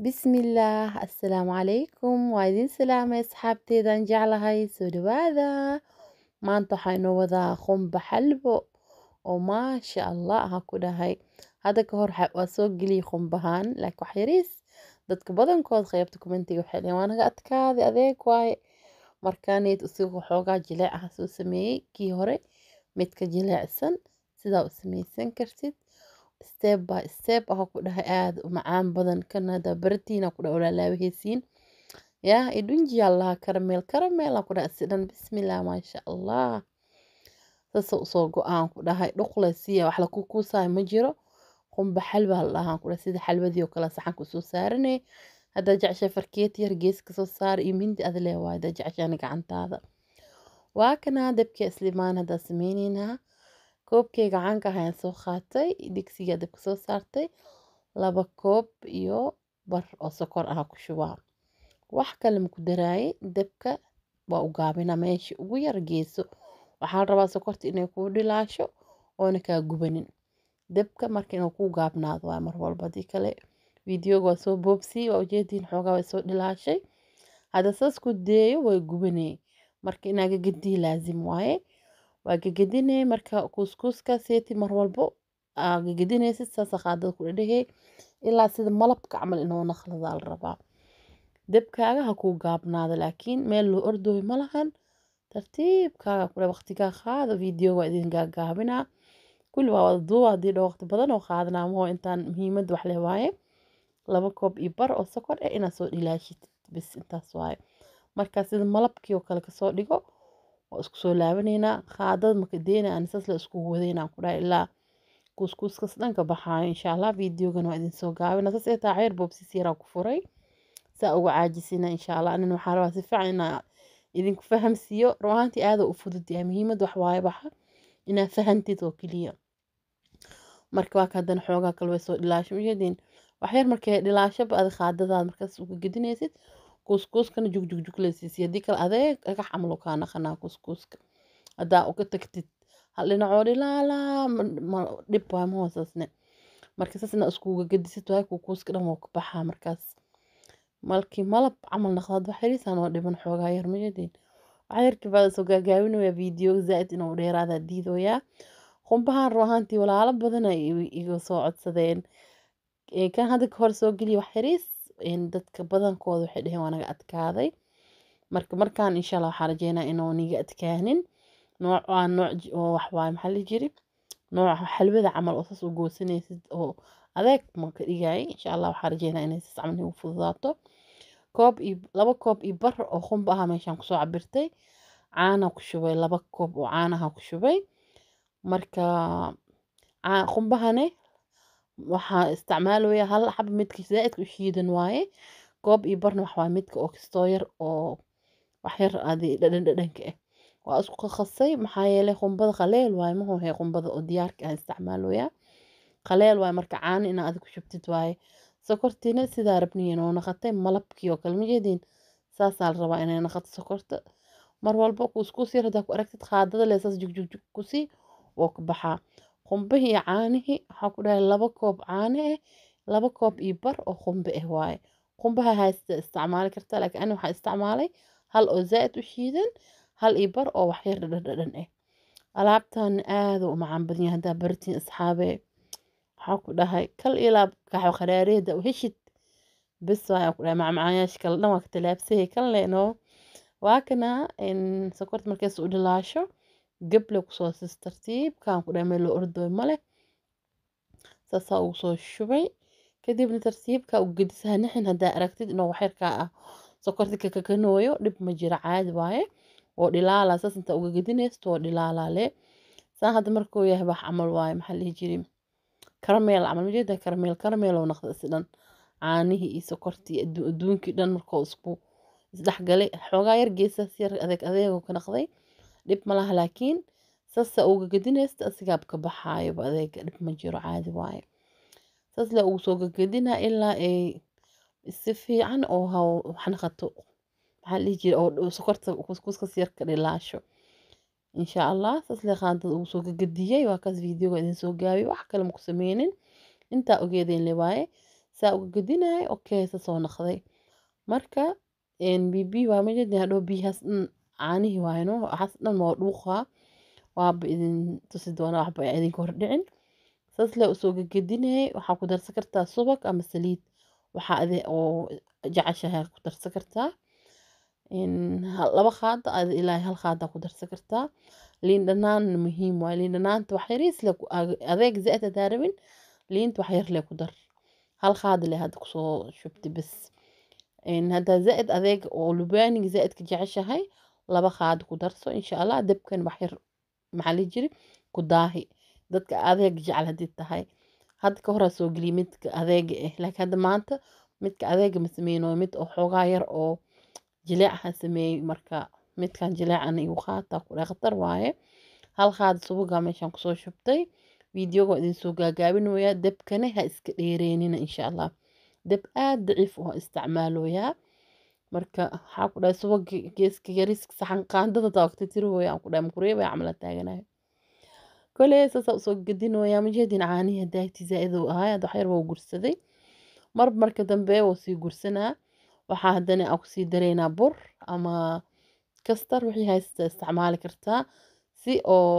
bismillaah assalaamu calaykum waa idiin salaamay asxaabteedaan jeclahay soo dhawaada maanta waxaa inoo wadaa qumba xalbo oo maasha allah aha ku dhahay hadda ka hor waa soo geliyay qumbahaan laakiin wax yariis dadka badankood qeybta kumentiga waxay dhehen waa naga adkaaday adeeg waaye markaaneed usigu xoogaa jileec ah soo sameeyey kii hore midka jileecsan sidaa u samaysan kartid step by step waxaa ku dhahay aad u macaan badan kan haddaa baratiina ku dhaha walaalaabahaysiin yaa idhunjiya allaha karameel karameela ku dhaha sidhan bismillah maasha allah sasa usoo go-aan ku dhahay dhuqlasiya wax laku kuusaayo ma jiro qumba xalbaa la ku dhaha sida xalbadii oo kale saxan kusoo saaranay haddaa jeceshay farkeeti yar gees kasoo saara iyo mindi adlee waay haddaa jeceshaani gacantaada waa kanaa dabkii islimaan haddaa sameyneynaa koobkeyga gacanka ah soo qaatay digsiga dabka soo saartay laba koob iyo bar oo sokor ah ku shubaa wax kale maku daraaye dabka waa u gaabina meesha ugu yar geeso waxaa rabaa sokorta inay kuu dhilaasho oona kaa gubanin dabka marka inuu kuu gaabnaado waa mar walba hadii kale videoga waa soo boobsii waa ujeediin xoogaa way soo dhilaashay hadda saas ku deeyo way gubanee marka gadii laazim waaye waa gegedine marka kuuskuuska seeti mar walbo aa gegedinaysid saasa qaadada ku dhadhehe ilaa sida malabka camal inoo naqladaa la rabaa debkaaga ha kuu gaabnaado laakiin meel loo ordooyo malahan lahan tartiibkaaga kule waqtigaa qaado video waa idin gaagaabinaa kulli waa wada haddii dhoo waqti badan oo qaadanaa maho intaan muhiimad wax leh waaye laba koob iyo bar oo sokor eh inaad soo dhilaashitid bis intaas waaye markaa sida malabkii oo kale kasoo dhigo waa isku soo laabaneyna qaadad marka deena aan ah, sas la iskugu wadayna aan ku dhahay ilaa kuuskuuskas dhanka baxaayo insha allah videogan waa idin soo gaabina saas ee taa ceer yaraa ku furay saa uga caajisina insha allah anin waxaa rabaa si inaa idinku fahamsiiyo runaantii aada u fudud yahay muhiimad wax waaye baxa inaa fahantid oo keliya marka waa ka haddana xoogaa kalwe soo dhilaasho mashadin waxyar markay dhilaashaba ad qaadadaad markaas uga gedinaysid kuskuuskana jugjug hadii kale adeeg dhagax camal naqanaa kuskuuska hadaa uga tagtid hal dhinacoo dhilaalaa dhib waay ma hoosaasne marka saas inaa iskuuga waay kukuuska dhan waa ka baxaa markaas malkii malab camal naqdaad waxyariisaan oo dhiban xoogaa yar mayadiin waxyarkii baad soo gaagaabinayaa video zaaid inuu dheeraada diidooyaa qumbahaan ruu ahaantii walaalo badana ay iga soo codsadeen kan hadda ka hor soo geliya wax waxyariis in dadka badankooda waxay dheheen waa naga adkaaday marka markaan insha allah waxaa rajeynaa inuu niga adkaanin nooc waa nooc oo wax waaye maxaa la jiri nooca xalwada camal oo saas u goosanaysid oo adeeg maka dhigayay insha allah waxaa rajeynaa inay saas camal igu fududaato koob iyo laba koob iyo bar oo qumba aha meeshaan kusoo cabirtay caana ku shubay laba koob oo caanaha ku shubay marka qumbahane waxaa isticmaalaya hal xaba midka zaaidka u shiidan waaye goob iyo barna wax midka oo kastoo yar oo waxyar aadi dhadhan dhadhanka ah waa isku qasay maxaa yeelay qumbada qaleel waaye mahohe qumbada oo diyaarka ah isticmaaloya qaleel waaye marka caano inaa adi ku shubtid waaye sokortiina sidaa rabniin oo naqatay malabkii oo kale majeediin saasaa la rabaa inay naqato sokorta mar walba kuuskuusii hadaa ku aragtid qaadada leesaas jugjug kusii woo ka baxaa qumbaha iyo caanihi waxaa ku dhahay laba koob caane ah laba koob iyo bar oo qumbe ah eh waaye qumbaha haysta isticmaali kartaa laakiin ani waxaan isticmaalay hal oo zaa'id u shiidan hal iyo bar oo waxyar dhadhadhan ah eh. alaabtan aada u macaan badan yahay haddaa baratiin asxaabe waxaa ku dhahay kal iyo kaxo qaraari u heshid bes waayaan ku dhahay macmacaayaasha kala dhan waa ka talaabsayay kalne noo waa kana sokorta markaas u dhilaasho gable kusoo sis tartiibkaan ku dha meel loo ordoy male saasaa ugu soo shubay kadibna tartiibka u gedisaa nixin haddaa aragtid inuu waxyarkaa ah sokorti kakakanooyo dhib ma jiro caadi waaye oo dhilaalaa saas intaa uga gedinaysto oo dhilaalaa lee hadda markuu yahay wax camal waaye maxaa lihi jiray karameel camal ma jeeda karameel karameeloo naqda si dhan caanihii iyo sokortii adduunkii dhan markoo isku isdhexgalay xoogaa yar geesaas yar adeeg adeegoo ka naqday dhib malaha laakiin sasa uga gadinaysta asigaab ka baxaayoba adeega dhib ma jiro caadi waaye saas la ugu soo gagadina ilaa ay si fiican oo ha maxaa dhihi jira oo sokorta kuskas yarka dhilaasho insha allah saas la qaandada ugu soo gagadiyay waa kaas videoga idin soo gaabiyay wax kale maku sameynin intaa ogeedeyn le waaye saa uga gadinahay okay sa naqday marka nbb waa mejeedin hadhow biyahaas caanihii waayno waxaas dhan waa dhuuqaa waaba idin tusi doonaa waxba idinka hordhicin saas lee usoo gegedinayay waxaa ku darsan kartaa subag ama saliid waxaa adi oo jeceshahay ku darsan kartaa laba qaada adi ilaahay hal qaada ku darsan kartaa liin dhanaan muhiim waay liin dhanaanta wax yariis le adeeg zaaid hadaa rabin liinta wax yar lee ku dar hal qaada lee hadda kusoo shubti bas haddaa zaaid adeeg oo lubaaniga zaaidka jeceshahay laba qaad ku darso insha allah dabkan wax yar maxaa la jiri ku daahi dadka adeeg jecel hadii tahay hadda ka horaa soo geliya midka adeega ah laakiin hadda maanta midka adeega ma sameyn mid oo xoogaa yar oo jileecaha sameeyey marka midkan jileecan igu qaataa ku dhaqtar waaye hal qaad subugaa meeshaan kusoo shubtay fideoga waa idinsoo gaagaabinooyaa dabkana ha iska dheereenina insha allah dab aada daciif u ha isticmaalooyaa marka waxaa ku dhahay suba geeska yariiska saxan qaandada taagtay tiri hooya aan ku dhahay makureeba camala taaganayo koley saasaa usoo gadinoyaa mujahdiin caanihi daagti zaa-idow ahaay hadda waxyar waa gursaday mar marka dambe wuu sii gursanaa waxaa haddana aan kusii dareynaa bur ama kastar wixii haysta isticmaali kartaa si oo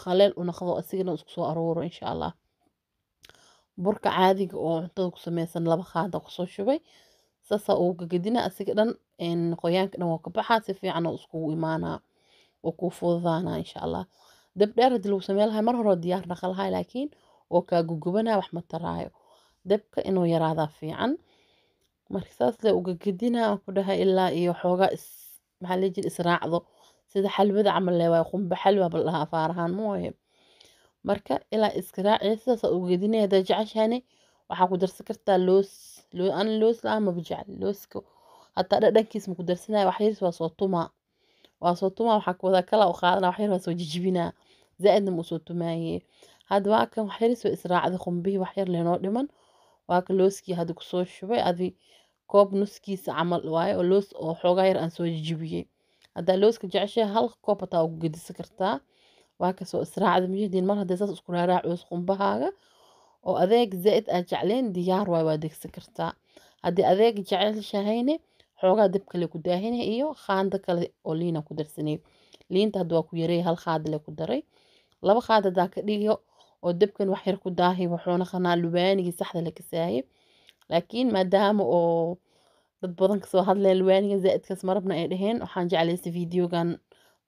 khaleel u naqdo asigana isku aruuro insha allah burka caadiga oo cuntada ku sameysan laba qaada kusoo shubay saas uu gagadina asiga dhan qoyaanka dhan waa ka baxaa si fiican oo iskugu imaanaa oo kuu fududaanaa insha allah dab dheer haddii lagu samey lahay mar hore diyaar dhaqa lahay laakiin oo kaa gugubanaa wax ma taraayo dabka inuu yaraadaa fiican marka saas lee ugagadinaa aan ku dhahay ilaa iyo xoogaa is maxaa leejir israacdo sida xalwada camal lee waayo qumba xalwa bal dhahaa afaar ahaan mooye marka ilaa iska raaciya sidaas haddaa jeceshahani waxaa ku darsan kartaa loos ana loos la-aan ma jecli looska hataa dhadhankiis maku darsanaya wax yariis waa soo tumaa waa soo tumaa waxaa kuwada kala u qaadana wax yar waa soo jijibinaa zaa-idna ma tumaaye hadda waa kan wax yariis waa israacda qumbihii wax yar leenoo dhiman waa ka looskii hadda kusoo shubay adi koob nuskiisa camal waaye oo loos oo xoogaa yar aan soo jijibiyey haddaa looska jeceshay hal koob hataa ugu gedisan kartaa waa kasoo israacda miyadiin mar haddee saas isku raaraac qumbahaaga oo adeeg zaaid aad jecleen diyaar waay waa degsan kartaa haddii adeeg jecelshahayne xoogaa dab kale ku daahine iyo qaando kale oo liina ku darsanay liinta hadda waa ku yaray hal qaad ku daray laba qaad haddaa ka dhigo oo dabkan wax yar ku daahi wuxuuna qanaa lubaanigii saxda la kasaaye laakiin maadaama oo dad badan kasoo hadleen lubaaniga zaaidkaas marabna ay dhaheen waxaan jeclaysa videogan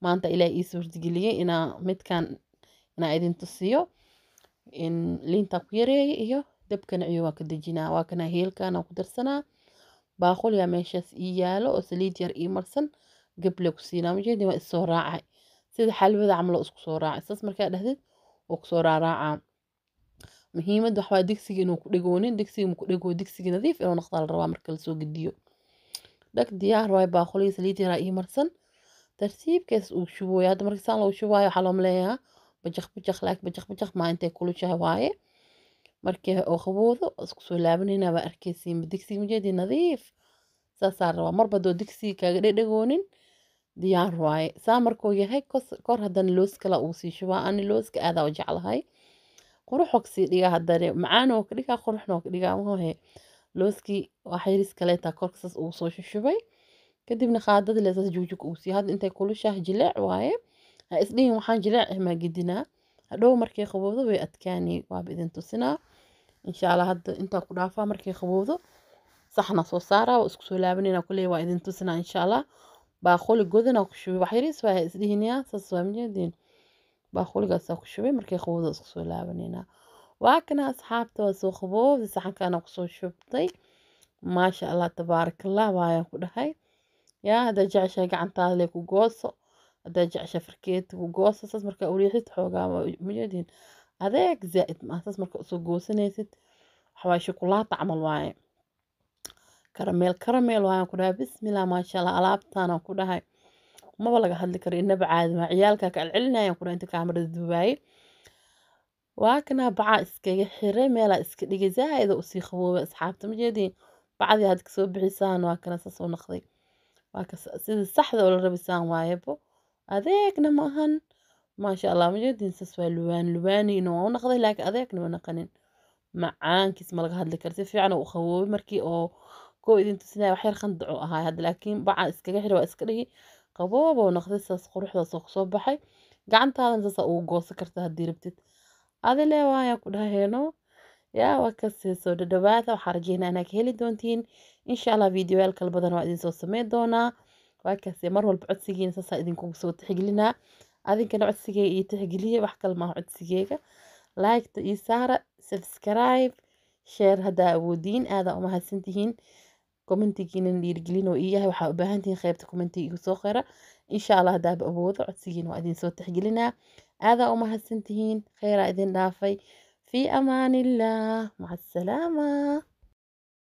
maanta ilaa ii suurtageliyey inaa midkan inaa idin tusiyo in liinta ku yareeya iyo dabkana ciyo waa ka dejinaa waa kana heelkaana ku darsanaa baaqul yaa meeshaas ii yaalo oo saliid yar ii marsan gablee ku siinaa majeedi waa issoo raacay sida xalwada camalo isku soo raacay saas markaa dhahdid oo kusoo raaraacaa muhiimad waxbaa digsiga inuu ku dhegoonin digsiga mu ku dhegoo digsigi nadiif inuu naqdaa la rabaa marka lasoo gediyo dhag diyaar waay baaqulihii saliid yaraa ii marsan tartiibkees uu shubooya hadda marka saan loo shubaayo waxaa loomaleeyaa bajaqbajaq laakiin bajaqbajaq maantay kulushahay waaye markii oo qaboodo isku soo laabanayna baa arkaysiin digsiga majeedii nadiif saasaa rabaa marba doo digsiga kaaga dhedhagoonin diyaar waaye saa markuu yahay kor haddana looskala uu sii shubaa ani looska aadaa u jeclahay quruxoo kasii dhigaa haddane macaanoo ka dhigaa quruxnoo ka dhigaa mahohe looskii waxayris kaleetaa korka saas uu soo shubay kadibna qaadadii leesaas juujig uu sii hadda intay kulushaah jileec waaye ha isdhihin waxaan jilaac eh maa hadhow markay qabowdo way adkaani waaba idin tusinaa insha alla hadda intaa ku dhaafaa markay qabowdo saxna soo saaraa waa isku soo laabanayna kuley waa idin tusinaa insha allah baaquli godana ku shubay wax waa ha isdhihinayaa saas waa mijeediin baaquligaasaa ku shubay markay qabowdo isku soo laabanaynaa waa kana asxaabta waa soo qabowda saxankaana kusoo shubtay maasha allah tabaarakallah waayaan ku dhahay yaa haddaa jeceshahay gacantaada ku gooso hadaa jecesha farkeed goos saas markaa uliixid xoogaa mujadiin adeeg zaa'id maaha saas markaa usoo goosanaysid waxawaaye shukulaata camal waaye karameel karameel waayaan ku dhahay bismillah maashaalla alaabtaanaan ku dhahay maba laga hadli karo inaba caadi maa ciyaalkaa ka celcelinayaan ku dhahay inta kaamarada duubaaye waakanaa bacaa iskaga xiray meelaa iska dhigay zaa'ida usii qaboobay asxaabta majeediin bacdii aad kasoo bixisaan waa kana naqday waa sidii saxda oo la rabisaan waayebo adeegna ma ahan maasha allah majadiinsas waa lubaan lubaaniina waa u naqday laakiin adeegna ma naqanin macaankiis ma laga hadli karo si fiican u qawoobay markii oo koo idin tusinaya wax qandaco ahaay hadda laakiin baca iskaga xiri waa iska dhihi qabooboo naqday saas quruxdaas oo kusoo baxay gacantaadana saasa ugu goosan karta haddii rabtid adilee waaya ku dhahayno yaa waa kasee soo waxaa rajeynaa inaad ka heli doontiin insha allah videoyaal kala badan waa idinsoo sameyn doonaa waakaase mar walba codsigiina saasaa idinkugu soo tixgelinaa adinkana codsigeega iyo tixgeliya wax kale maaha codsigeega laygta ii saara sabskribe sheer haddaa awoodiin aadaa u mahadsantihiin commentigiinan dhiirgelin oo iiyahay waxaa u baahan tihiin qaybta commentiga igu soo qira insha allah haddaaba awoodo codsigiina waa idin soo tixgelinaa aadaa u mahadsantihiin kheyraa idin dhaafay fii amaanillah macaasalaama